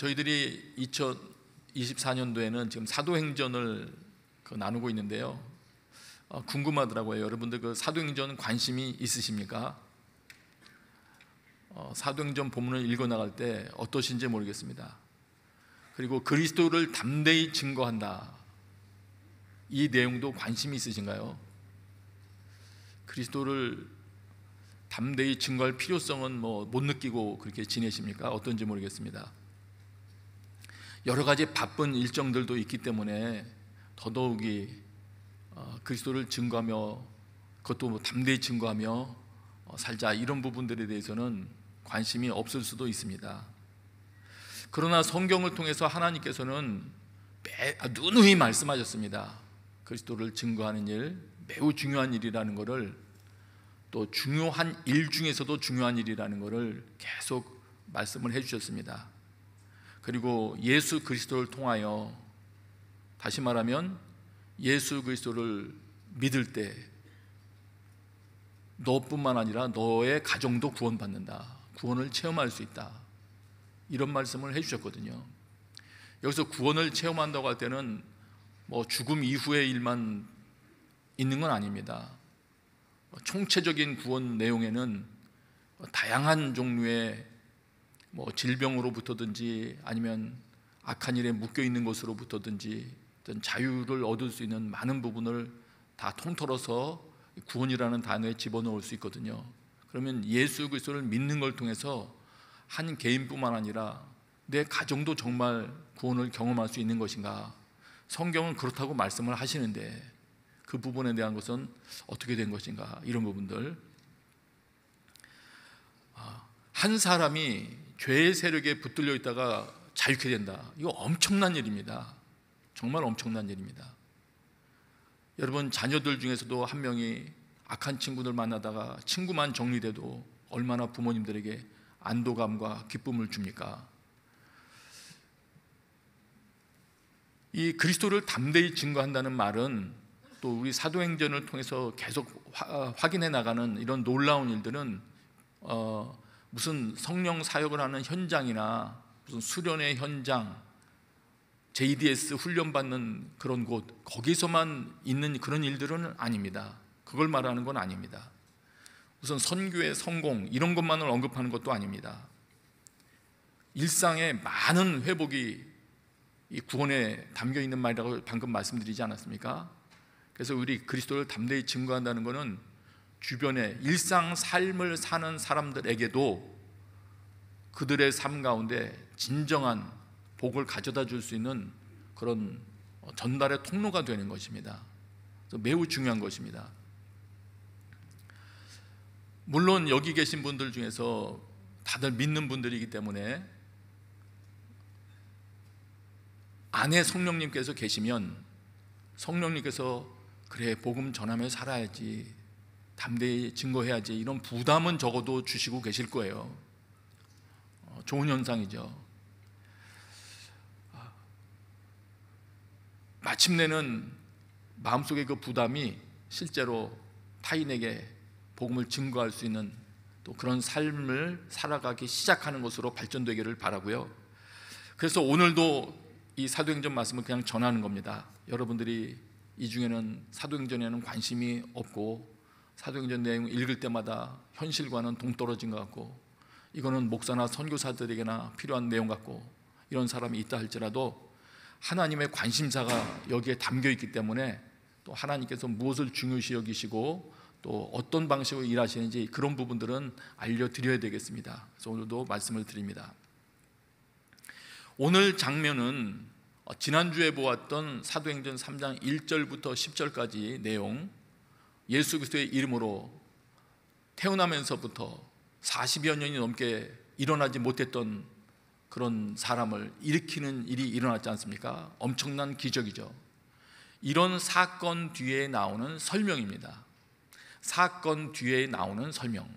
저희들이 2024년도에는 지금 사도행전을 그 나누고 있는데요. 어, 궁금하더라고요. 여러분들 그 사도행전 관심이 있으십니까? 어, 사도행전 본문을 읽어 나갈 때 어떠신지 모르겠습니다. 그리고 그리스도를 담대히 증거한다. 이 내용도 관심이 있으신가요? 그리스도를 담대히 증거할 필요성은 뭐 못 느끼고 그렇게 지내십니까? 어떤지 모르겠습니다. 여러 가지 바쁜 일정들도 있기 때문에 더더욱이 어, 그리스도를 증거하며 그것도 뭐 담대히 증거하며 어, 살자 이런 부분들에 대해서는 관심이 없을 수도 있습니다. 그러나 성경을 통해서 하나님께서는 아, 누누이 말씀하셨습니다. 그리스도를 증거하는 일 매우 중요한 일이라는 것을 또 중요한 일 중에서도 중요한 일이라는 것을 계속 말씀을 해주셨습니다. 그리고 예수 그리스도를 통하여 다시 말하면 예수 그리스도를 믿을 때 너뿐만 아니라 너의 가정도 구원받는다. 구원을 체험할 수 있다. 이런 말씀을 해주셨거든요. 여기서 구원을 체험한다고 할 때는 뭐 죽음 이후의 일만 있는 건 아닙니다. 총체적인 구원 내용에는 다양한 종류의 뭐 질병으로부터든지 아니면 악한 일에 묶여 있는 것으로부터든지 어떤 자유를 얻을 수 있는 많은 부분을 다 통틀어서 구원이라는 단어에 집어넣을 수 있거든요. 그러면 예수 그리스도를 믿는 걸 통해서 한 개인뿐만 아니라 내 가정도 정말 구원을 경험할 수 있는 것인가? 성경은 그렇다고 말씀을 하시는데 그 부분에 대한 것은 어떻게 된 것인가? 이런 부분들 아, 한 사람이 죄의 세력에 붙들려 있다가 자유케 된다. 이거 엄청난 일입니다. 정말 엄청난 일입니다. 여러분 자녀들 중에서도 한 명이 악한 친구들 만나다가 친구만 정리돼도 얼마나 부모님들에게 안도감과 기쁨을 줍니까? 이 그리스도를 담대히 증거한다는 말은 또 우리 사도행전을 통해서 계속 화, 어, 확인해 나가는 이런 놀라운 일들은 어, 무슨 성령 사역을 하는 현장이나 무슨 수련의 현장, JDS 훈련받는 그런 곳, 거기서만 있는 그런 일들은 아닙니다. 그걸 말하는 건 아닙니다. 우선 선교의 성공, 이런 것만을 언급하는 것도 아닙니다. 일상의 많은 회복이 이 구원에 담겨 있는 말이라고 방금 말씀드리지 않았습니까? 그래서 우리 그리스도를 담대히 증거한다는 것은 주변에 일상 삶을 사는 사람들에게도 그들의 삶 가운데 진정한 복을 가져다 줄 수 있는 그런 전달의 통로가 되는 것입니다. 매우 중요한 것입니다. 물론 여기 계신 분들 중에서 다들 믿는 분들이기 때문에 안에 성령님께서 계시면 성령님께서 그래 복음 전하며 살아야지 담대히 증거해야지 이런 부담은 적어도 주시고 계실 거예요. 어, 좋은 현상이죠. 아, 마침내는 마음속의 그 부담이 실제로 타인에게 복음을 증거할 수 있는 또 그런 삶을 살아가기 시작하는 것으로 발전되기를 바라고요. 그래서 오늘도 이 사도행전 말씀을 그냥 전하는 겁니다. 여러분들이 이 중에는 사도행전에는 관심이 없고 사도행전 내용 읽을 때마다 현실과는 동떨어진 것 같고 이거는 목사나 선교사들에게나 필요한 내용 같고 이런 사람이 있다 할지라도 하나님의 관심사가 여기에 담겨 있기 때문에 또 하나님께서 무엇을 중요시 여기시고 또 어떤 방식으로 일하시는지 그런 부분들은 알려드려야 되겠습니다. 그래서 오늘도 말씀을 드립니다. 오늘 장면은 지난주에 보았던 사도행전 3장 1절부터 10절까지 내용 예수 그리스도의 이름으로 태어나면서부터 40여 년이 넘게 일어나지 못했던 그런 사람을 일으키는 일이 일어났지 않습니까? 엄청난 기적이죠. 이런 사건 뒤에 나오는 설명입니다. 사건 뒤에 나오는 설명.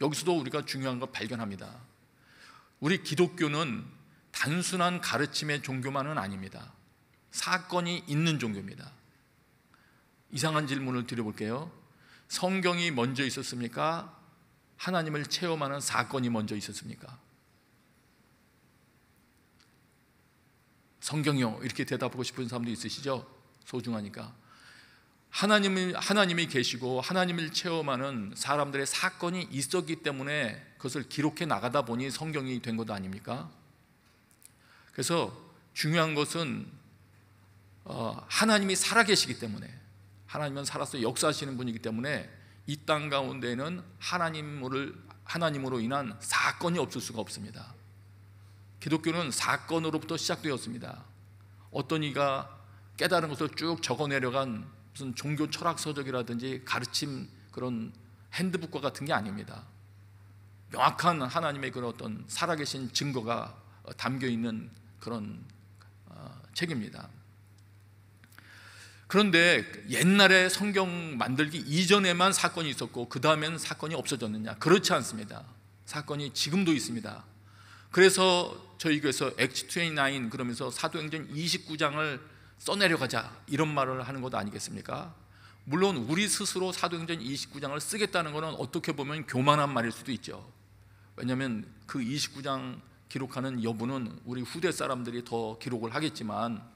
여기서도 우리가 중요한 걸 발견합니다. 우리 기독교는 단순한 가르침의 종교만은 아닙니다. 사건이 있는 종교입니다. 이상한 질문을 드려볼게요. 성경이 먼저 있었습니까? 하나님을 체험하는 사건이 먼저 있었습니까? 성경이요. 이렇게 대답하고 싶은 사람도 있으시죠? 소중하니까. 하나님이, 하나님이 계시고 하나님을 체험하는 사람들의 사건이 있었기 때문에 그것을 기록해 나가다 보니 성경이 된것 아닙니까? 그래서 중요한 것은 어, 하나님이 살아계시기 때문에 하나님은 살아서 역사하시는 분이기 때문에 이 땅 가운데는 하나님을 하나님으로 인한 사건이 없을 수가 없습니다. 기독교는 사건으로부터 시작되었습니다. 어떤 이가 깨달은 것을 쭉 적어 내려간 무슨 종교 철학 서적이라든지 가르침 그런 핸드북과 같은 게 아닙니다. 명확한 하나님의 그런 어떤 살아계신 증거가 담겨 있는 그런 어, 책입니다. 그런데 옛날에 성경 만들기 이전에만 사건이 있었고 그 다음엔 사건이 없어졌느냐? 그렇지 않습니다. 사건이 지금도 있습니다. 그래서 저희 교회에서 X29 그러면서 사도행전 29장을 써내려가자 이런 말을 하는 것 아니겠습니까? 물론 우리 스스로 사도행전 29장을 쓰겠다는 것은 어떻게 보면 교만한 말일 수도 있죠. 왜냐하면 그 29장 기록하는 여부는 우리 후대 사람들이 더 기록을 하겠지만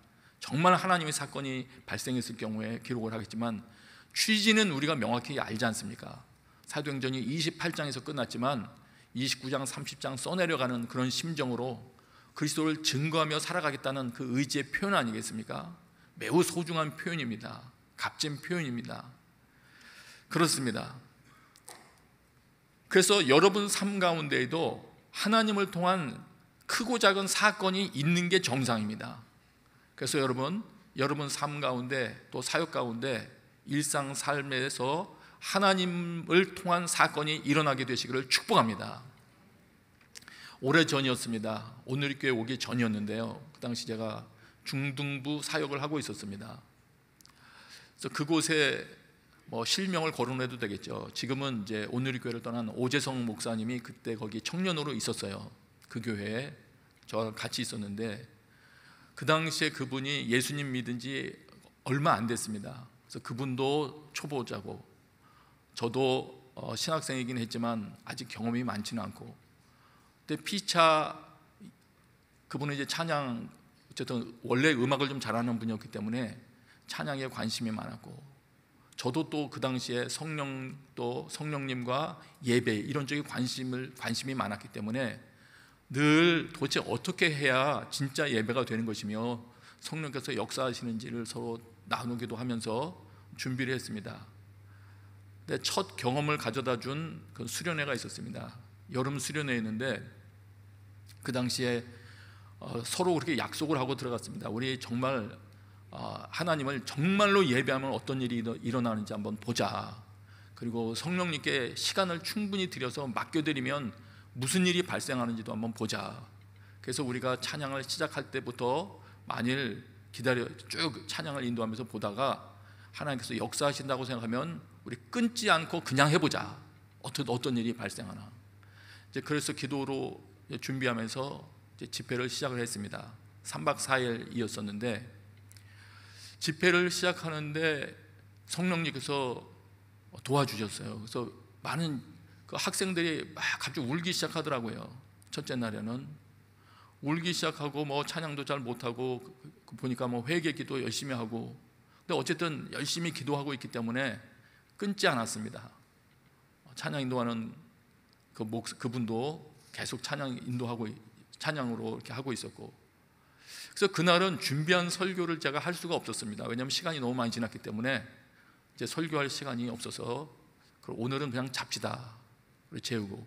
정말 하나님의 사건이 발생했을 경우에 기록을 하겠지만 취지는 우리가 명확히 알지 않습니까? 사도행전이 28장에서 끝났지만 29장, 30장 써내려가는 그런 심정으로 그리스도를 증거하며 살아가겠다는 그 의지의 표현 아니겠습니까? 매우 소중한 표현입니다. 값진 표현입니다. 그렇습니다. 그래서 여러분 삶 가운데에도 하나님을 통한 크고 작은 사건이 있는 게 정상입니다. 그래서 여러분, 여러분 삶 가운데 또 사역 가운데 일상 삶에서 하나님을 통한 사건이 일어나게 되시기를 축복합니다. 오래 전이었습니다. 오늘 교회 오기 전이었는데요. 그 당시 제가 중등부 사역을 하고 있었습니다. 그래서 그곳에 뭐 실명을 거론해도 되겠죠. 지금은 이제 오늘 교회를 떠난 오재성 목사님이 그때 거기 청년으로 있었어요. 그 교회에 저랑 같이 있었는데 그 당시에 그분이 예수님 믿은 지 얼마 안 됐습니다. 그래서 그분도 초보자고 저도 어, 신학생이긴 했지만 아직 경험이 많지는 않고 근데 피차 그분은 이제 찬양 어쨌든 원래 음악을 좀 잘하는 분이었기 때문에 찬양에 관심이 많았고 저도 또 그 당시에 성령 또 성령님과 예배 이런 쪽에 관심을 관심이 많았기 때문에 늘 도대체 어떻게 해야 진짜 예배가 되는 것이며 성령께서 역사하시는지를 서로 나누기도 하면서 준비를 했습니다. 내첫 경험을 가져다 준그 수련회가 있었습니다. 여름 수련회였는데 그 당시에 어, 서로 그렇게 약속을 하고 들어갔습니다. 우리 정말 어, 하나님을 정말로 예배하면 어떤 일이 일어나는지 한번 보자. 그리고 성령님께 시간을 충분히 들여서 맡겨드리면 무슨 일이 발생하는지도 한번 보자. 그래서 우리가 찬양을 시작할 때부터 만일 기다려 쭉 찬양을 인도하면서 보다가 하나님께서 역사하신다고 생각하면 우리 끊지 않고 그냥 해보자. 어떤 어떤 일이 발생하나. 이제 그래서 기도로 준비하면서 집회를 시작을 했습니다. 3박 4일 이었었는데 집회를 시작하는데 성령님께서 도와주셨어요. 그래서 많은 그 학생들이 막 갑자기 울기 시작하더라고요. 첫째 날에는 울기 시작하고 뭐 찬양도 잘 못하고 그 보니까 뭐 회개 기도 열심히 하고 근데 어쨌든 열심히 기도하고 있기 때문에 끊지 않았습니다. 찬양 인도하는 그 목, 그분도 계속 찬양 인도하고 찬양으로 이렇게 하고 있었고 그래서 그날은 준비한 설교를 제가 할 수가 없었습니다. 왜냐하면 시간이 너무 많이 지났기 때문에 이제 설교할 시간이 없어서 오늘은 그냥 잡시다 재우고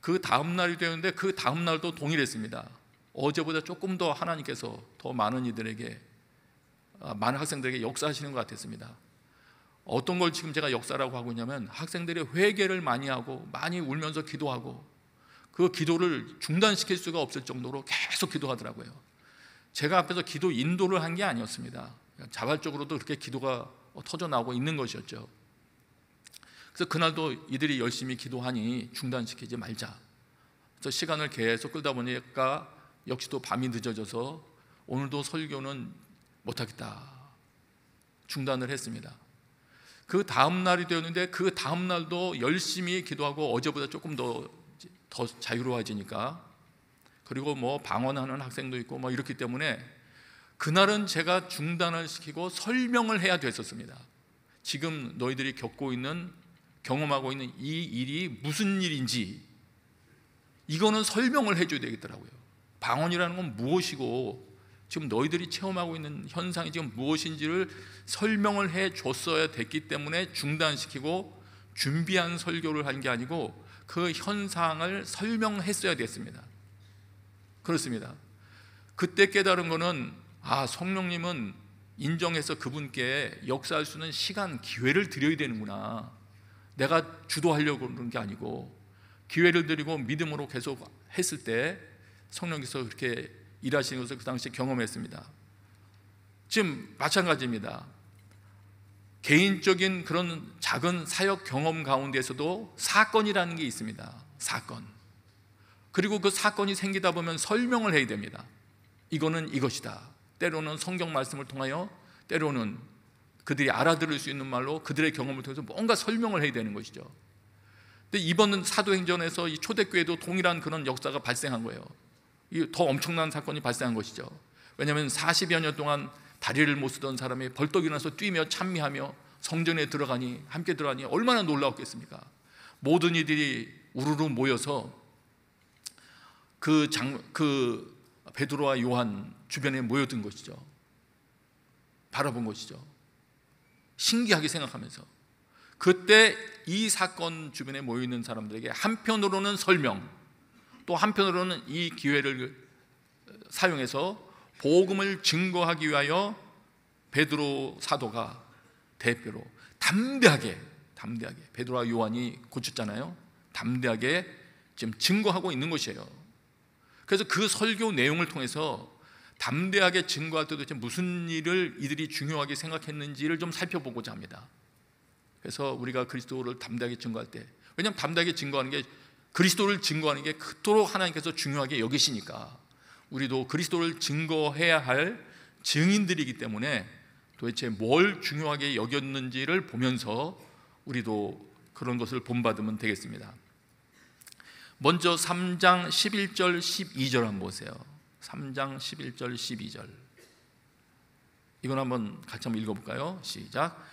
그 다음 날이 되는데 그 다음 날도 동일했습니다. 어제보다 조금 더 하나님께서 더 많은 이들에게 아, 많은 학생들에게 역사하시는 것 같았습니다. 어떤 걸 지금 제가 역사라고 하고 있냐면 학생들이 회개를 많이 하고 많이 울면서 기도하고 그 기도를 중단시킬 수가 없을 정도로 계속 기도하더라고요. 제가 앞에서 기도 인도를 한 게 아니었습니다. 자발적으로도 그렇게 기도가 터져 나오고 있는 것이었죠. 그래서 그날도 이들이 열심히 기도하니 중단시키지 말자. 그래서 시간을 계속 끌다 보니까 역시도 밤이 늦어져서 오늘도 설교는 못하겠다. 중단을 했습니다. 그 다음 날이 되었는데 그 다음 날도 열심히 기도하고 어제보다 조금 더, 더 자유로워지니까 그리고 뭐 방언하는 학생도 있고 뭐 이렇기 때문에 그날은 제가 중단을 시키고 설명을 해야 됐었습니다. 지금 너희들이 겪고 있는 경험하고 있는 이 일이 무슨 일인지 이거는 설명을 해줘야 되겠더라고요. 방언이라는 건 무엇이고 지금 너희들이 체험하고 있는 현상이 지금 무엇인지를 설명을 해 줬어야 됐기 때문에 중단시키고 준비한 설교를 한 게 아니고 그 현상을 설명했어야 됐습니다. 그렇습니다. 그때 깨달은 거는 아, 성령님은 인정해서 그분께 역사할 수 있는 시간, 기회를 드려야 되는구나. 내가 주도하려고 그러는 게 아니고 기회를 드리고 믿음으로 계속 했을 때 성령께서 그렇게 일하시는 것을 그 당시 경험했습니다. 지금 마찬가지입니다. 개인적인 그런 작은 사역 경험 가운데서도 사건이라는 게 있습니다. 사건. 그리고 그 사건이 생기다 보면 설명을 해야 됩니다. 이거는 이것이다. 때로는 성경 말씀을 통하여 때로는 그들이 알아들을 수 있는 말로 그들의 경험을 통해서 뭔가 설명을 해야 되는 것이죠. 근데 이번 사도행전에서 이 초대교회도 동일한 그런 역사가 발생한 거예요. 더 엄청난 사건이 발생한 것이죠. 왜냐하면 40여 년 동안 다리를 못 쓰던 사람이 벌떡 일어나서 뛰며 찬미하며 성전에 들어가니 함께 들어가니 얼마나 놀라웠겠습니까? 모든 이들이 우르르 모여서 그, 장, 그 베드로와 요한 주변에 모여든 것이죠. 바라본 것이죠. 신기하게 생각하면서 그때 이 사건 주변에 모여 있는 사람들에게 한편으로는 설명 또 한편으로는 이 기회를 사용해서 복음을 증거하기 위하여 베드로 사도가 대표로 담대하게 담대하게 베드로와 요한이 고쳤잖아요. 담대하게 지금 증거하고 있는 것이에요. 그래서 그 설교 내용을 통해서 담대하게 증거할 때 도대체 무슨 일을 이들이 중요하게 생각했는지를 좀 살펴보고자 합니다. 그래서 우리가 그리스도를 담대하게 증거할 때, 왜냐하면 담대하게 증거하는 게 그리스도를 증거하는 게 그토록 하나님께서 중요하게 여기시니까 우리도 그리스도를 증거해야 할 증인들이기 때문에 도대체 뭘 중요하게 여겼는지를 보면서 우리도 그런 것을 본받으면 되겠습니다. 먼저 3장 11절 12절 한번 보세요. 3장 11절 12절 이건 한번 같이 한번 읽어볼까요? 시작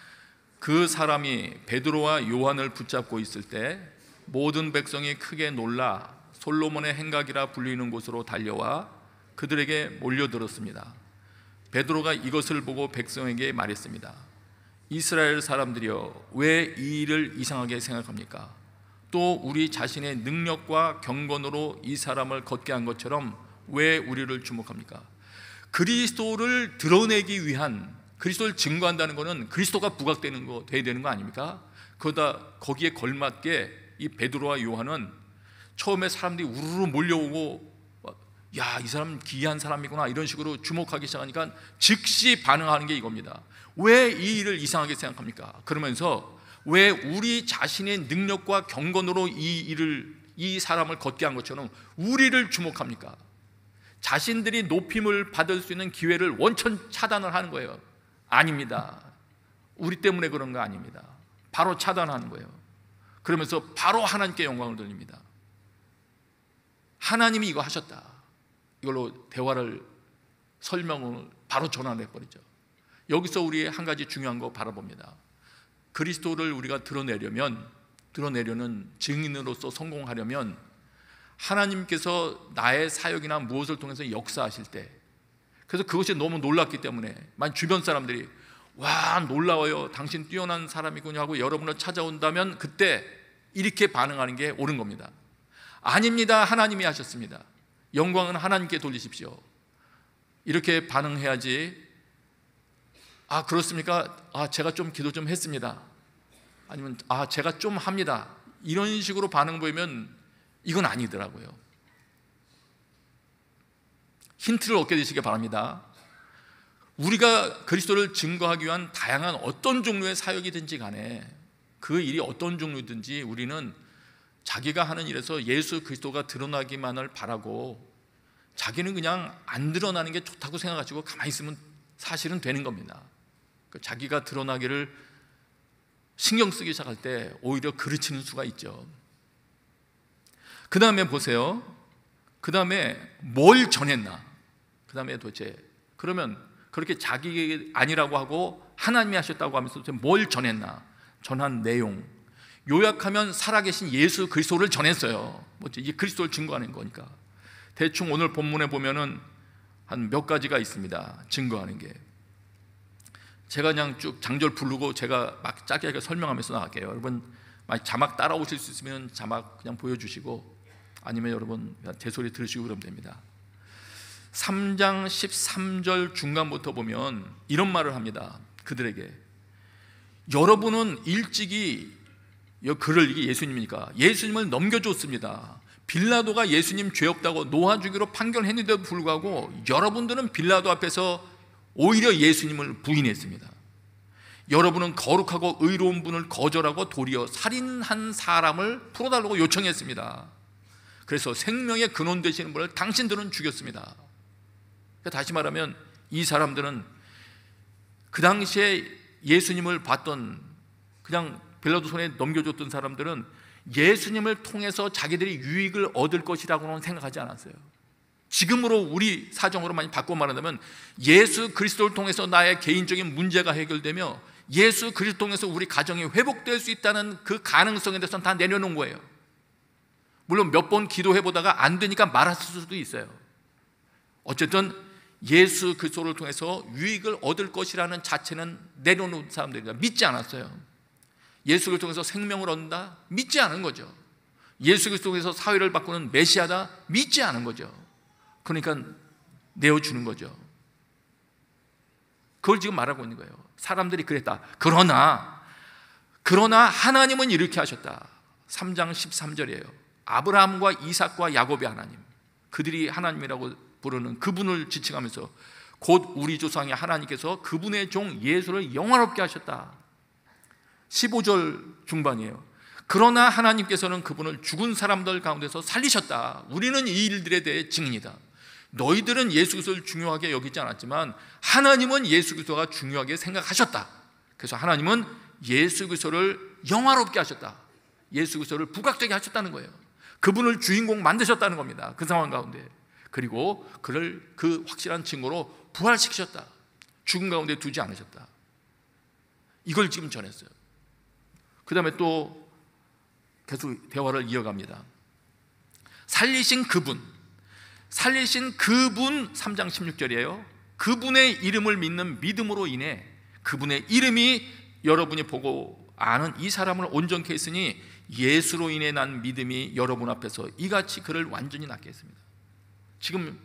그 사람이 베드로와 요한을 붙잡고 있을 때 모든 백성이 크게 놀라 솔로몬의 행각이라 불리는 곳으로 달려와 그들에게 몰려들었습니다 베드로가 이것을 보고 백성에게 말했습니다 이스라엘 사람들이여 왜 이 일을 이상하게 생각합니까? 또 우리 자신의 능력과 경건으로 이 사람을 걷게 한 것처럼 왜 우리를 주목합니까? 그리스도를 드러내기 위한 그리스도를 증거한다는 것은 그리스도가 부각되는 거 돼야 되는 거 아닙니까? 그러다 거기에 걸맞게 이 베드로와 요한은 처음에 사람들이 우르르 몰려오고 야, 이 사람 기이한 사람이구나 이런 식으로 주목하기 시작하니까 즉시 반응하는 게 이겁니다. 왜 이 일을 이상하게 생각합니까? 그러면서 왜 우리 자신의 능력과 경건으로 이 일을 이 사람을 걷게 한 것처럼 우리를 주목합니까? 자신들이 높임을 받을 수 있는 기회를 원천 차단을 하는 거예요. 아닙니다. 우리 때문에 그런 거 아닙니다. 바로 차단하는 거예요. 그러면서 바로 하나님께 영광을 돌립니다. 하나님이 이거 하셨다. 이걸로 대화를 설명을 바로 전환해 버리죠. 여기서 우리 한 가지 중요한 거 바라봅니다. 그리스도를 우리가 드러내려면 드러내려는 증인으로서 성공하려면 하나님께서 나의 사역이나 무엇을 통해서 역사하실 때 그래서 그것이 너무 놀랐기 때문에 만 주변 사람들이 와 놀라워요 당신 뛰어난 사람이군요 하고 여러분을 찾아온다면 그때 이렇게 반응하는 게 옳은 겁니다 아닙니다 하나님이 하셨습니다 영광은 하나님께 돌리십시오 이렇게 반응해야지 아 그렇습니까? 아 제가 좀 기도 좀 했습니다 아니면 아 제가 좀 합니다 이런 식으로 반응 보이면 이건 아니더라고요. 힌트를 얻게 되시길 바랍니다. 우리가 그리스도를 증거하기 위한 다양한 어떤 종류의 사역이든지 간에 그 일이 어떤 종류든지 우리는 자기가 하는 일에서 예수 그리스도가 드러나기만을 바라고 자기는 그냥 안 드러나는 게 좋다고 생각하시고 가만히 있으면 사실은 되는 겁니다. 그 자기가 드러나기를 신경 쓰기 시작할 때 오히려 그르치는 수가 있죠. 그 다음에 보세요. 그 다음에 뭘 전했나? 그 다음에 도대체 그러면 그렇게 자기 아니라고 하고 하나님이 하셨다고 하면서 도대체 뭘 전했나? 전한 내용. 요약하면 살아계신 예수 그리스도를 전했어요. 뭐지? 이 그리스도를 증거하는 거니까. 대충 오늘 본문에 보면은 한 몇 가지가 있습니다. 증거하는 게. 제가 그냥 쭉 장절 부르고 제가 막 짧게 설명하면서 나갈게요. 여러분 만약 자막 따라오실 수 있으면 자막 그냥 보여주시고 아니면 여러분 제 소리 들으시고 그러면 됩니다. 3장 13절 중간부터 보면 이런 말을 합니다. 그들에게 여러분은 일찍이 그를 이게 예수님이니까 예수님을 넘겨줬습니다. 빌라도가 예수님 죄 없다고 놓아주기로 판결했는데도 불구하고 여러분들은 빌라도 앞에서 오히려 예수님을 부인했습니다. 여러분은 거룩하고 의로운 분을 거절하고 도리어 살인한 사람을 풀어달라고 요청했습니다. 그래서 생명의 근원 되시는 분을 당신들은 죽였습니다. 그러니까 다시 말하면 이 사람들은 그 당시에 예수님을 봤던 그냥 빌라도 손에 넘겨줬던 사람들은 예수님을 통해서 자기들이 유익을 얻을 것이라고는 생각하지 않았어요. 지금으로 우리 사정으로 많이 바꿔 말한다면 예수 그리스도를 통해서 나의 개인적인 문제가 해결되며 예수 그리스도 통해서 우리 가정이 회복될 수 있다는 그 가능성에 대해서는 다 내려놓은 거예요. 물론 몇 번 기도해 보다가 안 되니까 말았을 수도 있어요. 어쨌든 예수 그리스도를 통해서 유익을 얻을 것이라는 자체는 내려놓은 사람들이다. 믿지 않았어요. 예수를 통해서 생명을 얻는다. 믿지 않은 거죠. 예수 그리스도에서 사회를 바꾸는 메시아다. 믿지 않은 거죠. 그러니까 내어 주는 거죠. 그걸 지금 말하고 있는 거예요. 사람들이 그랬다. 그러나 그러나 하나님은 이렇게 하셨다. 3장 13절이에요. 아브라함과 이삭과 야곱의 하나님, 그들이 하나님이라고 부르는 그분을 지칭하면서 곧 우리 조상의 하나님께서 그분의 종 예수를 영화롭게 하셨다. 15절 중반이에요. 그러나 하나님께서는 그분을 죽은 사람들 가운데서 살리셨다. 우리는 이 일들에 대해 증인이다. 너희들은 예수 그리스도를 중요하게 여기지 않았지만 하나님은 예수 그리스도가 중요하게 생각하셨다. 그래서 하나님은 예수 그리스도를 영화롭게 하셨다. 예수 그리스도를 부각되게 하셨다는 거예요. 그분을 주인공 만드셨다는 겁니다. 그 상황 가운데. 그리고 그를 그 확실한 증거로 부활시키셨다. 죽은 가운데 두지 않으셨다. 이걸 지금 전했어요. 그 다음에 또 계속 대화를 이어갑니다. 살리신 그분, 살리신 그분 3장 16절이에요. 그분의 이름을 믿는 믿음으로 인해 그분의 이름이 여러분이 보고 아는 이 사람을 온전케 했으니 예수로 인해 난 믿음이 여러분 앞에서 이같이 그를 완전히 낫게 했습니다. 지금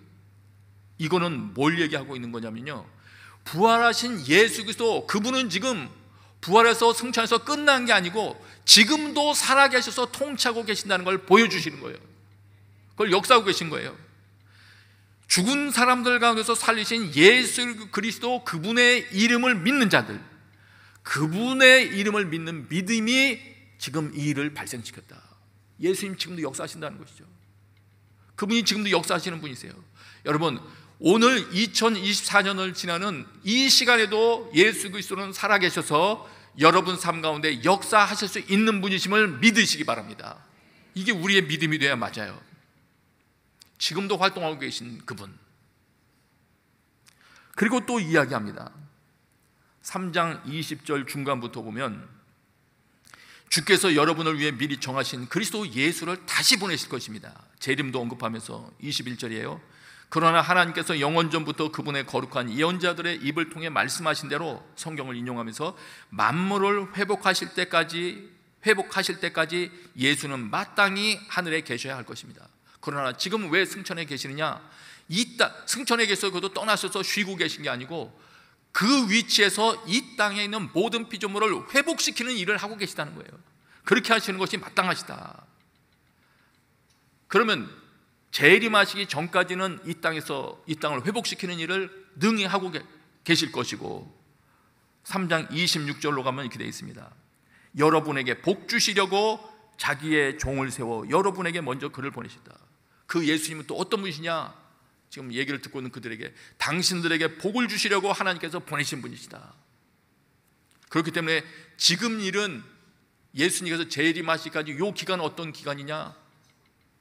이거는 뭘 얘기하고 있는 거냐면요. 부활하신 예수 그리스도 그분은 지금 부활해서 승천해서 끝난 게 아니고 지금도 살아계셔서 통치하고 계신다는 걸 보여주시는 거예요. 그걸 역사하고 계신 거예요. 죽은 사람들 가운데서 살리신 예수 그리스도 그분의 이름을 믿는 자들, 그분의 이름을 믿는 믿음이 지금 이 일을 발생시켰다. 예수님 지금도 역사하신다는 것이죠. 그분이 지금도 역사하시는 분이세요. 여러분, 오늘 2024년을 지나는 이 시간에도 예수 그리스도는 살아계셔서 여러분 삶 가운데 역사하실 수 있는 분이심을 믿으시기 바랍니다. 이게 우리의 믿음이 돼야 맞아요. 지금도 활동하고 계신 그분. 그리고 또 이야기합니다. 3장 20절 중간부터 보면 주께서 여러분을 위해 미리 정하신 그리스도 예수를 다시 보내실 것입니다. 재림도 언급하면서 21절이에요. 그러나 하나님께서 영원 전부터 그분의 거룩한 예언자들의 입을 통해 말씀하신 대로 성경을 인용하면서 만물을 회복하실 때까지 회복하실 때까지 예수는 마땅히 하늘에 계셔야 할 것입니다. 그러나 지금 왜 승천에 계시느냐? 이땅 승천에 계셔서 그도 떠나셔서 쉬고 계신 게 아니고 그 위치에서 이 땅에 있는 모든 피조물을 회복시키는 일을 하고 계시다는 거예요. 그렇게 하시는 것이 마땅하시다. 그러면 재림하시기 전까지는 이 땅에서 이 땅을 회복시키는 일을 능히 하고 계실 것이고 3장 26절로 가면 이렇게 되어 있습니다. 여러분에게 복 주시려고 자기의 종을 세워 여러분에게 먼저 그를 보내신다. 그 예수님은 또 어떤 분이시냐? 지금 얘기를 듣고 있는 그들에게 당신들에게 복을 주시려고 하나님께서 보내신 분이시다. 그렇기 때문에 지금 일은 예수님께서 재림하시까지요 기간 어떤 기간이냐?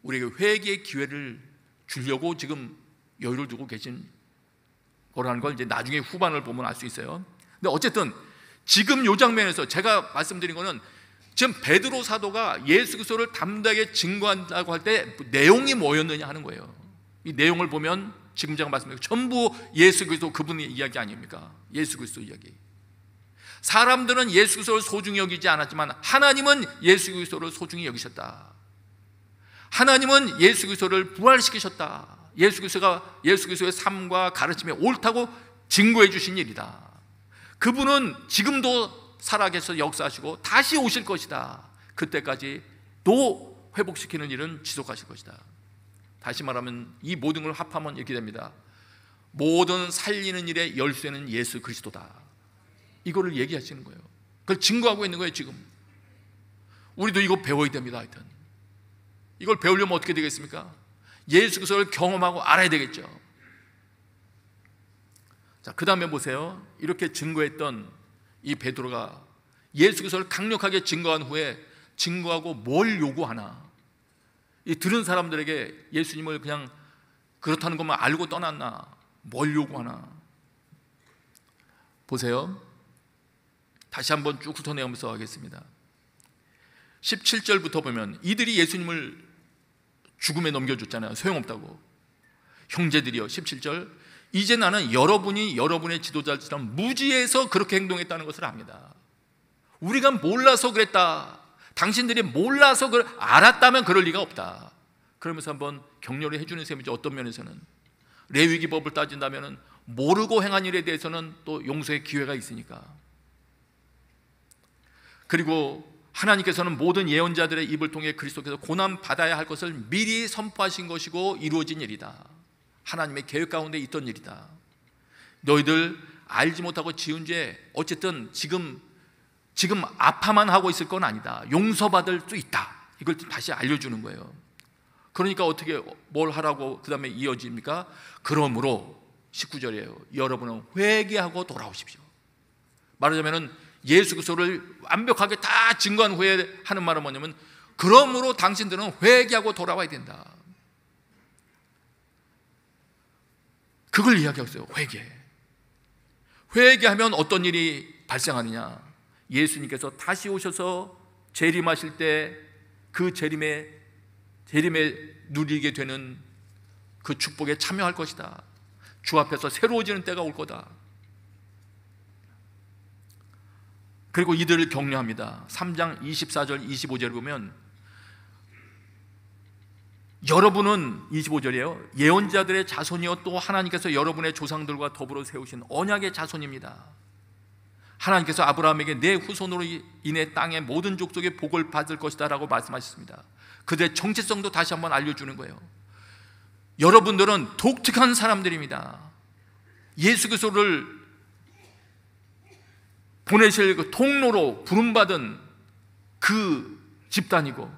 우리에게 회개의 기회를 주려고 지금 여유를 두고 계신 거라는 걸 이제 나중에 후반을 보면 알 수 있어요. 근데 어쨌든 지금 요 장면에서 제가 말씀드린 거는 지금 베드로 사도가 예수 그리스도를 담대하게 증거한다고 할 때 내용이 뭐였느냐 하는 거예요. 이 내용을 보면 지금 제가 말씀드린 전부 예수 그리스도 그분의 이야기 아닙니까? 예수 그리스도 이야기. 사람들은 예수 그리스도를 소중히 여기지 않았지만 하나님은 예수 그리스도를 소중히 여기셨다. 하나님은 예수 그리스도를 부활시키셨다. 예수 그리스도가 예수 그리스도의 삶과 가르침에 옳다고 증거해 주신 일이다. 그분은 지금도 살아계셔 역사하시고 다시 오실 것이다. 그때까지 또 회복시키는 일은 지속하실 것이다. 다시 말하면 이 모든 걸 합하면 이렇게 됩니다. 모든 살리는 일의 열쇠는 예수 그리스도다. 이거를 얘기하시는 거예요. 그걸 증거하고 있는 거예요, 지금. 우리도 이거 배워야 됩니다, 하여튼. 이걸 배우려면 어떻게 되겠습니까? 예수 그리스도를 경험하고 알아야 되겠죠. 자, 그 다음에 보세요. 이렇게 증거했던 이 베드로가 예수 그리스도를 강력하게 증거한 후에 증거하고 뭘 요구하나? 이 들은 사람들에게 예수님을 그냥 그렇다는 것만 알고 떠났나? 뭘 요구하나? 보세요. 다시 한번 쭉 훑어내면서 하겠습니다. 17절부터 보면 이들이 예수님을 죽음에 넘겨줬잖아요. 소용없다고. 형제들이여 17절 이제 나는 여러분이 여러분의 지도자처럼 무지해서 그렇게 행동했다는 것을 압니다. 우리가 몰라서 그랬다. 당신들이 몰라서 그걸 알았다면 그럴 리가 없다. 그러면서 한번 격려를 해주는 셈이죠. 어떤 면에서는 레위기법을 따진다면 모르고 행한 일에 대해서는 또 용서의 기회가 있으니까. 그리고 하나님께서는 모든 예언자들의 입을 통해 그리스도께서 고난 받아야 할 것을 미리 선포하신 것이고 이루어진 일이다. 하나님의 계획 가운데 있던 일이다. 너희들 알지 못하고 지은 죄 어쨌든 지금 지금 아파만 하고 있을 건 아니다. 용서받을 수 있다. 이걸 다시 알려주는 거예요. 그러니까 어떻게 뭘 하라고 그 다음에 이어집니까? 그러므로 19절이에요. 여러분은 회개하고 돌아오십시오. 말하자면 예수 그리스도를 완벽하게 다 증거한 후에 하는 말은 뭐냐면 그러므로 당신들은 회개하고 돌아와야 된다. 그걸 이야기하고 있어요. 회개. 회개하면 어떤 일이 발생하느냐? 예수님께서 다시 오셔서 재림하실 때 그 재림에 재림에 누리게 되는 그 축복에 참여할 것이다. 주 앞에서 새로워지는 때가 올 거다. 그리고 이들을 격려합니다. 3장 24절 25절을 보면 여러분은 25절이에요. 예언자들의 자손이요 또 하나님께서 여러분의 조상들과 더불어 세우신 언약의 자손입니다. 하나님께서 아브라함에게 내 후손으로 인해 땅의 모든 족속의 복을 받을 것이다 라고 말씀하셨습니다. 그들의 정체성도 다시 한번 알려주는 거예요. 여러분들은 독특한 사람들입니다. 예수 그리스도를 보내실 그 통로로 부름받은 그 집단이고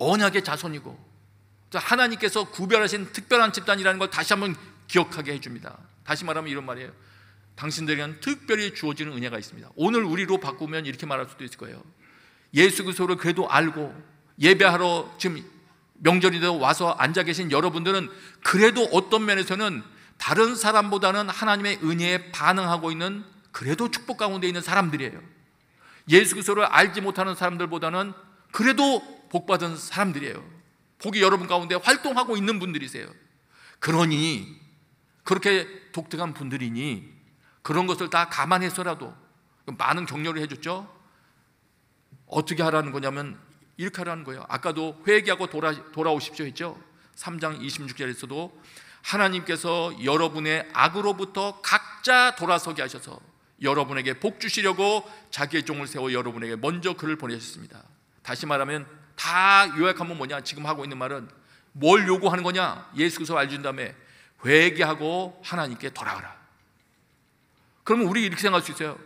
언약의 자손이고 하나님께서 구별하신 특별한 집단이라는 걸 다시 한번 기억하게 해줍니다. 다시 말하면 이런 말이에요. 당신들에게는 특별히 주어지는 은혜가 있습니다. 오늘 우리로 바꾸면 이렇게 말할 수도 있을 거예요. 예수 그리스도를 그래도 알고 예배하러 지금 명절이도 와서 앉아 계신 여러분들은 그래도 어떤 면에서는 다른 사람보다는 하나님의 은혜에 반응하고 있는 그래도 축복 가운데 있는 사람들이에요. 예수 그리스도를 알지 못하는 사람들보다는 그래도 복 받은 사람들이에요. 복이 여러분 가운데 활동하고 있는 분들이세요. 그러니 그렇게 독특한 분들이니 그런 것을 다 감안해서라도 많은 격려를 해줬죠. 어떻게 하라는 거냐면 이렇게 하라는 거예요. 아까도 회개하고 돌아, 돌아오십시오 했죠. 3장 26절에서도 하나님께서 여러분의 악으로부터 각자 돌아서게 하셔서 여러분에게 복 주시려고 자기의 종을 세워 여러분에게 먼저 그를 보내셨습니다. 다시 말하면 다 요약하면 뭐냐? 지금 하고 있는 말은 뭘 요구하는 거냐? 예수 그리 알려준 다음에 회개하고 하나님께 돌아가라. 그러면 우리 이렇게 생각할 수 있어요.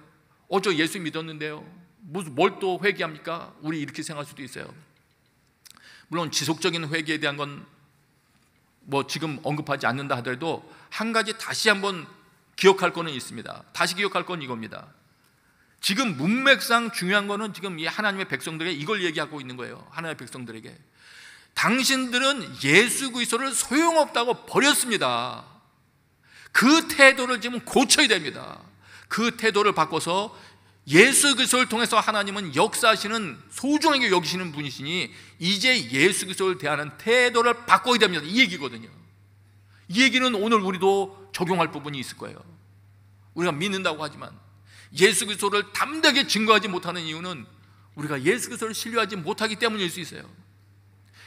어쩌 예수 믿었는데요. 무슨 뭘 또 회개합니까? 우리 이렇게 생각할 수도 있어요. 물론 지속적인 회개에 대한 건 뭐 지금 언급하지 않는다 하더라도 한 가지 다시 한번 기억할 거는 있습니다. 다시 기억할 건 이겁니다. 지금 문맥상 중요한 거는 지금 이 하나님의 백성들에게 이걸 얘기하고 있는 거예요. 하나님의 백성들에게 당신들은 예수 그리스도를 소용없다고 버렸습니다. 그 태도를 지금 고쳐야 됩니다. 그 태도를 바꿔서 예수 그리스도를 통해서 하나님은 역사하시는 소중하게 여기시는 분이시니 이제 예수 그리스도를 대하는 태도를 바꿔야 됩니다. 이 얘기거든요. 이 얘기는 오늘 우리도 적용할 부분이 있을 거예요. 우리가 믿는다고 하지만 예수 그리스도를 담대하게 증거하지 못하는 이유는 우리가 예수 그리스도를 신뢰하지 못하기 때문일 수 있어요.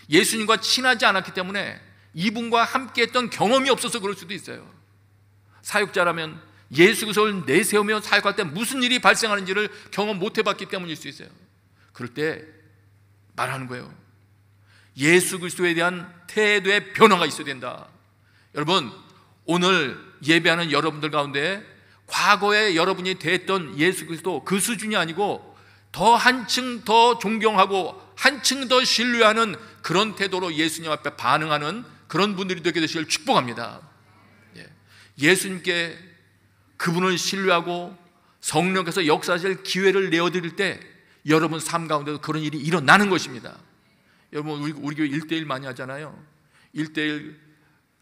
예수님과 친하지 않았기 때문에 이분과 함께했던 경험이 없어서 그럴 수도 있어요. 사역자라면 예수 그리스도를 내세우며 사역할 때 무슨 일이 발생하는지를 경험 못 해봤기 때문일 수 있어요. 그럴 때 말하는 거예요. 예수 그리스도에 대한 태도의 변화가 있어야 된다. 여러분 오늘 예배하는 여러분들 가운데 과거에 여러분이 대했던 예수 그리스도 그 수준이 아니고 더 한층 더 존경하고 한층 더 신뢰하는 그런 태도로 예수님 앞에 반응하는 그런 분들이 되게 되시길 축복합니다. 예. 예수님께 그분을 신뢰하고 성령께서 역사하실 기회를 내어드릴 때 여러분 삶 가운데도 그런 일이 일어나는 것입니다. 여러분 우리, 우리 교회 1대1 많이 하잖아요. 1대1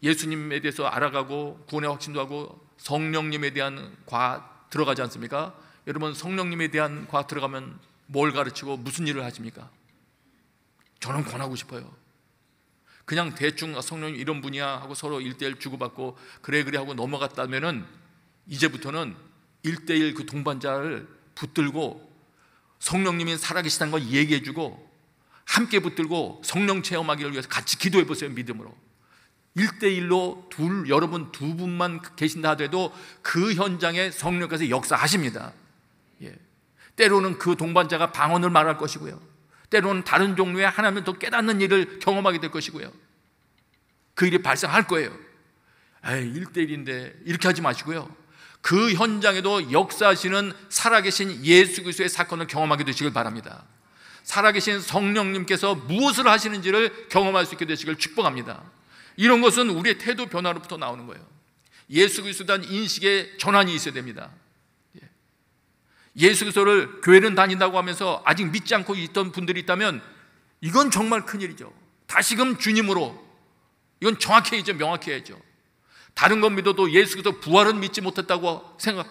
예수님에 대해서 알아가고 구원의 확신도 하고 성령님에 대한 과 들어가지 않습니까? 여러분 성령님에 대한 과 들어가면 뭘 가르치고 무슨 일을 하십니까? 저는 권하고 싶어요. 그냥 대충 아, 성령님 이런 분이야 하고 서로 일대일 주고받고 그래 그래 하고 넘어갔다면은 이제부터는 일대일그 동반자를 붙들고 성령님이 살아계시다는 걸 얘기해주고 함께 붙들고 성령 체험하기를 위해서 같이 기도해 보세요 믿음으로 1대1로 둘, 여러분 두 분만 계신다 하더라도 그 현장에 성령께서 역사하십니다. 예. 때로는 그 동반자가 방언을 말할 것이고요. 때로는 다른 종류의 하나님을 더 깨닫는 일을 경험하게 될 것이고요. 그 일이 발생할 거예요. 에이, 1대1인데 이렇게 하지 마시고요. 그 현장에도 역사하시는 살아계신 예수 그리스도의 사건을 경험하게 되시길 바랍니다. 살아계신 성령님께서 무엇을 하시는지를 경험할 수 있게 되시길 축복합니다. 이런 것은 우리의 태도 변화로부터 나오는 거예요. 예수 그리스도에 대한 인식의 전환이 있어야 됩니다. 예. 예수 그리스도를 교회는 다닌다고 하면서 아직 믿지 않고 있던 분들이 있다면 이건 정말 큰일이죠. 다시금 주님으로 이건 정확해야죠. 명확해야죠. 다른 건 믿어도 예수 께서 부활은 믿지 못했다고 생각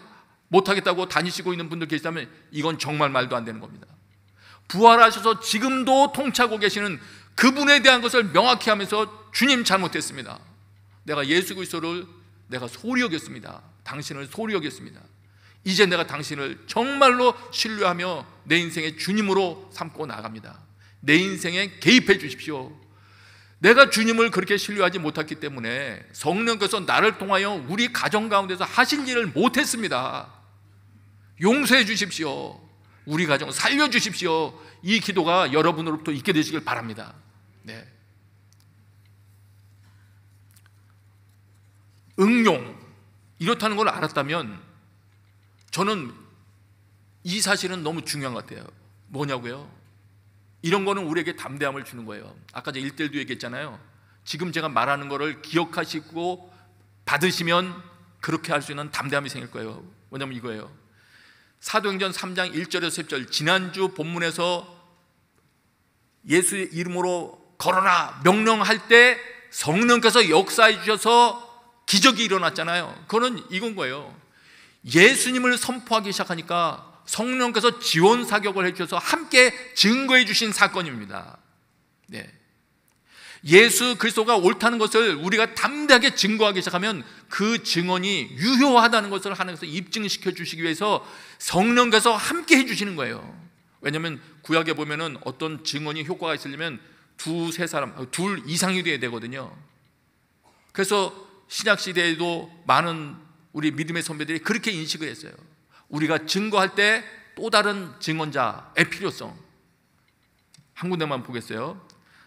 못하겠다고 다니시고 있는 분들 계시다면 이건 정말 말도 안 되는 겁니다. 부활하셔서 지금도 통치하고 계시는 그분에 대한 것을 명확히 하면서 주님 잘못했습니다. 내가 예수 그리스도를 내가 소홀 여겼습니다. 당신을 소홀 여겼습니다. 이제 내가 당신을 정말로 신뢰하며 내 인생의 주님으로 삼고 나갑니다. 내 인생에 개입해 주십시오. 내가 주님을 그렇게 신뢰하지 못했기 때문에 성령께서 나를 통하여 우리 가정 가운데서 하신 일을 못했습니다. 용서해 주십시오. 우리 가정 살려 주십시오. 이 기도가 여러분으로부터 있게 되시길 바랍니다. 네. 응용 이렇다는 걸 알았다면 저는 이 사실은 너무 중요한 것 같아요. 뭐냐고요? 이런 거는 우리에게 담대함을 주는 거예요. 아까 제가 1대일도 얘기했잖아요. 지금 제가 말하는 거를 기억하시고 받으시면 그렇게 할 수 있는 담대함이 생길 거예요. 왜냐면 이거예요. 사도행전 3장 1절에서 10절 지난주 본문에서 예수 의 이름으로 걸어라 명령할 때 성령께서 역사해 주셔서 기적이 일어났잖아요. 그거는 이건 거예요. 예수님을 선포하기 시작하니까 성령께서 지원 사격을 해주셔서 함께 증거해 주신 사건입니다. 네. 예수 그리스도가 옳다는 것을 우리가 담대하게 증거하기 시작하면 그 증언이 유효하다는 것을 하나님께서 입증시켜 주시기 위해서 성령께서 함께 해 주시는 거예요. 왜냐하면 구약에 보면은 어떤 증언이 효과가 있으려면 두세 사람, 둘 이상이 돼야 되거든요. 그래서 신약 시대에도 많은 우리 믿음의 선배들이 그렇게 인식을 했어요. 우리가 증거할 때 또 다른 증언자의 필요성. 한 군데만 보겠어요.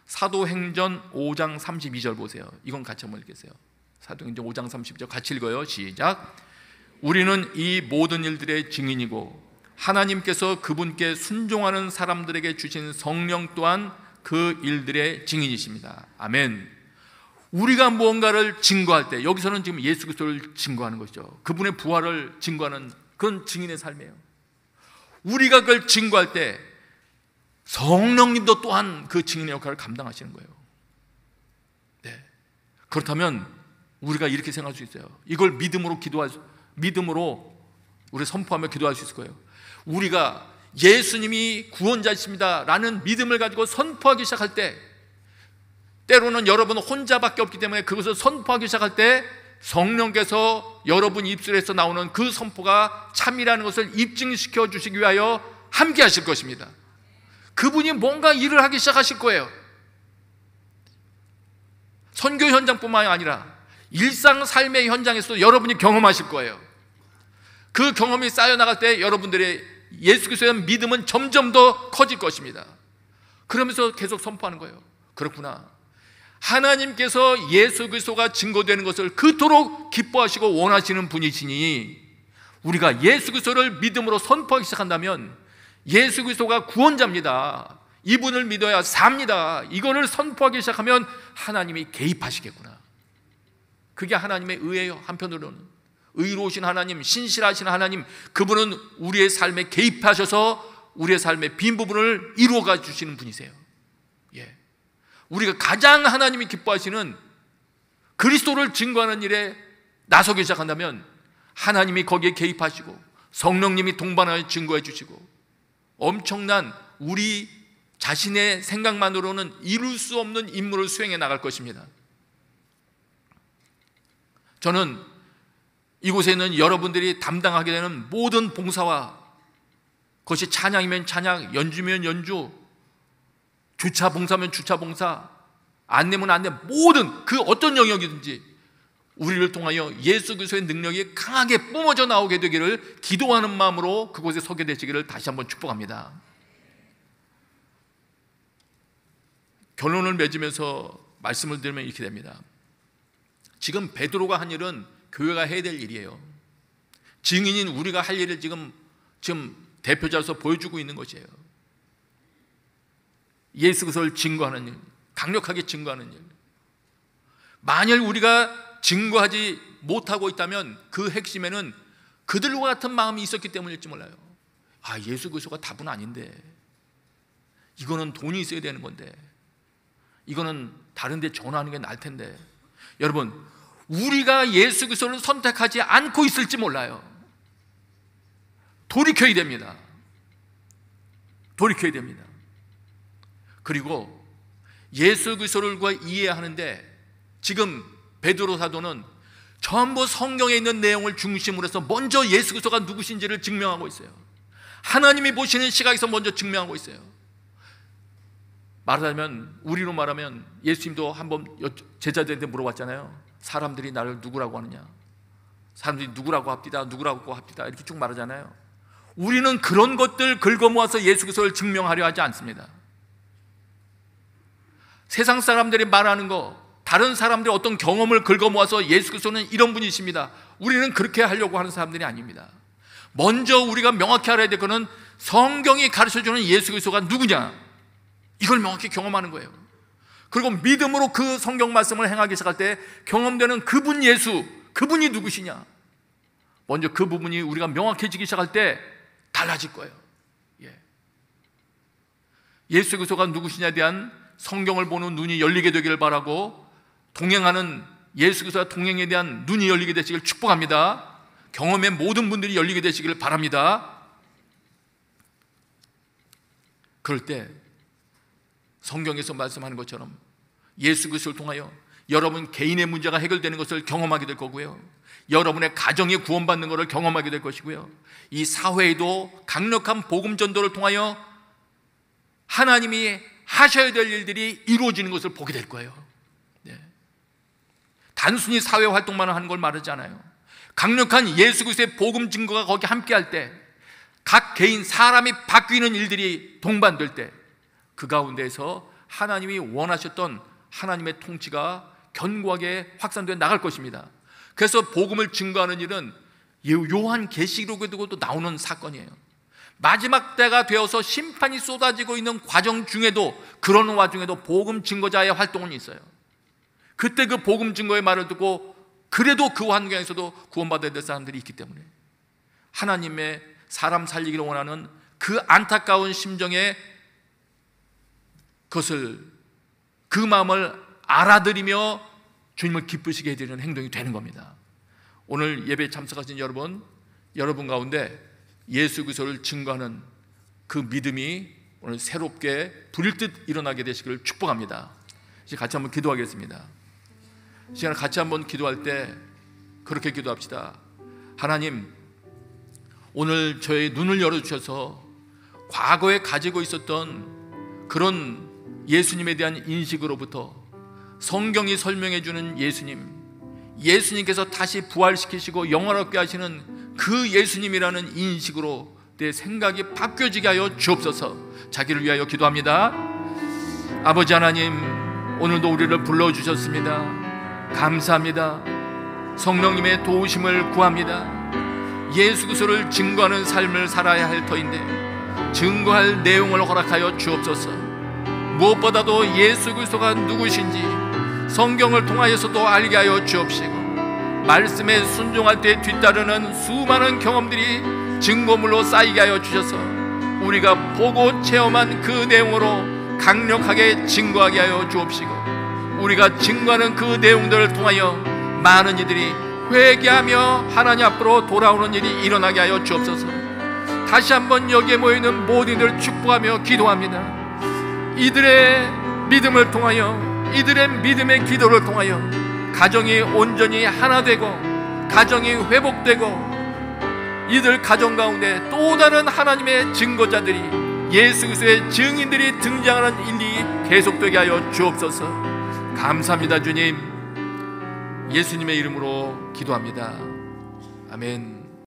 사도행전 5장 32절 보세요. 이건 같이 한번 읽겠어요. 사도행전 5장 32절 같이 읽어요. 시작. 우리는 이 모든 일들의 증인이고 하나님께서 그분께 순종하는 사람들에게 주신 성령 또한 그 일들의 증인이십니다. 아멘. 우리가 무언가를 증거할 때 여기서는 지금 예수 그리스도를 증거하는 것이죠. 그분의 부활을 증거하는 그건 증인의 삶이에요. 우리가 그걸 증거할 때 성령님도 또한 그 증인의 역할을 감당하시는 거예요. 네. 그렇다면 우리가 이렇게 생각할 수 있어요. 이걸 믿음으로 기도할 수, 믿음으로 우리 선포하며 기도할 수 있을 거예요. 우리가 예수님이 구원자이십니다라는 믿음을 가지고 선포하기 시작할 때 때로는 여러분 혼자밖에 없기 때문에 그것을 선포하기 시작할 때 성령께서 여러분 입술에서 나오는 그 선포가 참이라는 것을 입증시켜 주시기 위하여 함께 하실 것입니다. 그분이 뭔가 일을 하기 시작하실 거예요. 선교 현장뿐만 아니라 일상 삶의 현장에서도 여러분이 경험하실 거예요. 그 경험이 쌓여나갈 때 여러분들의 예수 그리스도의 믿음은 점점 더 커질 것입니다. 그러면서 계속 선포하는 거예요. 그렇구나. 하나님께서 예수 그리스도가 증거되는 것을 그토록 기뻐하시고 원하시는 분이시니 우리가 예수 그리스도를 믿음으로 선포하기 시작한다면 예수 그리스도가 구원자입니다. 이분을 믿어야 삽니다. 이거를 선포하기 시작하면 하나님이 개입하시겠구나. 그게 하나님의 의예요. 한편으로는 의로우신 하나님, 신실하신 하나님, 그분은 우리의 삶에 개입하셔서 우리의 삶의 빈 부분을 이루어가 주시는 분이세요. 우리가 가장 하나님이 기뻐하시는 그리스도를 증거하는 일에 나서기 시작한다면 하나님이 거기에 개입하시고 성령님이 동반하여 증거해 주시고 엄청난 우리 자신의 생각만으로는 이룰 수 없는 임무를 수행해 나갈 것입니다. 저는 이곳에 있는 여러분들이 담당하게 되는 모든 봉사와 그것이 찬양이면 찬양, 연주면 연주, 주차 봉사면 주차 봉사, 안내면 안내, 모든 그 어떤 영역이든지 우리를 통하여 예수 그리스도의 능력이 강하게 뿜어져 나오게 되기를 기도하는 마음으로 그곳에 서게 되시기를 다시 한번 축복합니다. 결론을 맺으면서 말씀을 드리면 이렇게 됩니다. 지금 베드로가 한 일은 교회가 해야 될 일이에요. 증인인 우리가 할 일을 지금 지금 대표자로서 보여주고 있는 것이에요. 예수 그리스도를 증거하는 일, 강력하게 증거하는 일. 만일 우리가 증거하지 못하고 있다면 그 핵심에는 그들과 같은 마음이 있었기 때문일지 몰라요. 아, 예수 그리스도가 답은 아닌데. 이거는 돈이 있어야 되는 건데. 이거는 다른 데 전화하는 게나 텐데. 여러분, 우리가 예수 그리스도를 선택하지 않고 있을지 몰라요. 돌이켜야 됩니다. 돌이켜야 됩니다. 그리고 예수 그리스도를 이해하는데 지금 베드로 사도는 전부 성경에 있는 내용을 중심으로 해서 먼저 예수 그리스도가 누구신지를 증명하고 있어요. 하나님이 보시는 시각에서 먼저 증명하고 있어요. 말하자면 우리로 말하면 예수님도 한번 제자들한테 물어봤잖아요. 사람들이 나를 누구라고 하느냐? 사람들이 누구라고 합디다, 누구라고 합디다 이렇게 쭉 말하잖아요. 우리는 그런 것들 긁어모아서 예수 그리스도를 증명하려 하지 않습니다. 세상 사람들이 말하는 거, 다른 사람들의 어떤 경험을 긁어모아서 예수 께서는 이런 분이십니다. 우리는 그렇게 하려고 하는 사람들이 아닙니다. 먼저 우리가 명확히 알아야 될 것은 성경이 가르쳐주는 예수 그리가 누구냐 이걸 명확히 경험하는 거예요. 그리고 믿음으로 그 성경 말씀을 행하기 시작할 때 경험되는 그분 예수 그분이 누구시냐 먼저 그 부분이 우리가 명확해지기 시작할 때 달라질 거예요. 예. 예수 그리스도가 누구시냐에 대한 성경을 보는 눈이 열리게 되기를 바라고 동행하는 예수 그리스도와 동행에 대한 눈이 열리게 되시길 축복합니다. 경험의 모든 분들이 열리게 되시길 바랍니다. 그럴 때 성경에서 말씀하는 것처럼 예수 그리스도를 통하여 여러분 개인의 문제가 해결되는 것을 경험하게 될 거고요. 여러분의 가정이 구원받는 것을 경험하게 될 것이고요. 이 사회에도 강력한 복음 전도를 통하여 하나님이 하셔야 될 일들이 이루어지는 것을 보게 될 거예요. 네. 단순히 사회 활동만 하는 걸 말하지 않아요. 강력한 예수 그리스도의 복음 증거가 거기 함께 할 때, 각 개인 사람이 바뀌는 일들이 동반될 때, 그 가운데서 하나님이 원하셨던 하나님의 통치가 견고하게 확산되어 나갈 것입니다. 그래서 복음을 증거하는 일은 요한 계시록에도 나오는 사건이에요. 마지막 때가 되어서 심판이 쏟아지고 있는 과정 중에도 그런 와중에도 복음 증거자의 활동은 있어요. 그때 그 복음 증거의 말을 듣고 그래도 그 환경에서도 구원받아야 될 사람들이 있기 때문에 하나님의 사람 살리기를 원하는 그 안타까운 심정의 것을 그 마음을 알아들이며 주님을 기쁘시게 해드리는 행동이 되는 겁니다. 오늘 예배에 참석하신 여러분, 여러분 가운데 예수 그리스도를 증거하는 그 믿음이 오늘 새롭게 불일 듯 일어나게 되시기를 축복합니다. 이제 같이 한번 기도하겠습니다. 시간 같이 한번 기도할 때 그렇게 기도합시다. 하나님, 오늘 저의 눈을 열어주셔서 과거에 가지고 있었던 그런 예수님에 대한 인식으로부터 성경이 설명해주는 예수님, 예수님께서 다시 부활시키시고 영화롭게 하시는 그 예수님이라는 인식으로 내 생각이 바뀌어지게 하여 주옵소서 자기를 위하여 기도합니다. 아버지 하나님, 오늘도 우리를 불러주셨습니다. 감사합니다. 성령님의 도우심을 구합니다. 예수 그리스도를 증거하는 삶을 살아야 할 터인데 증거할 내용을 허락하여 주옵소서. 무엇보다도 예수 그리스도가 누구신지 성경을 통하여서도 알게 하여 주옵시고 말씀에 순종할 때 뒤따르는 수많은 경험들이 증거물로 쌓이게 하여 주셔서 우리가 보고 체험한 그 내용으로 강력하게 증거하게 하여 주옵시고 우리가 증거하는 그 내용들을 통하여 많은 이들이 회개하며 하나님 앞으로 돌아오는 일이 일어나게 하여 주옵소서 다시 한번 여기에 모이는 모든 이들 축복하며 기도합니다 이들의 믿음을 통하여 이들의 믿음의 기도를 통하여 가정이 온전히 하나 되고 가정이 회복되고 이들 가정 가운데 또 다른 하나님의 증거자들이 예수 그리스도의 증인들이 등장하는 일이 계속되게 하여 주옵소서. 감사합니다 주님. 예수님의 이름으로 기도합니다. 아멘.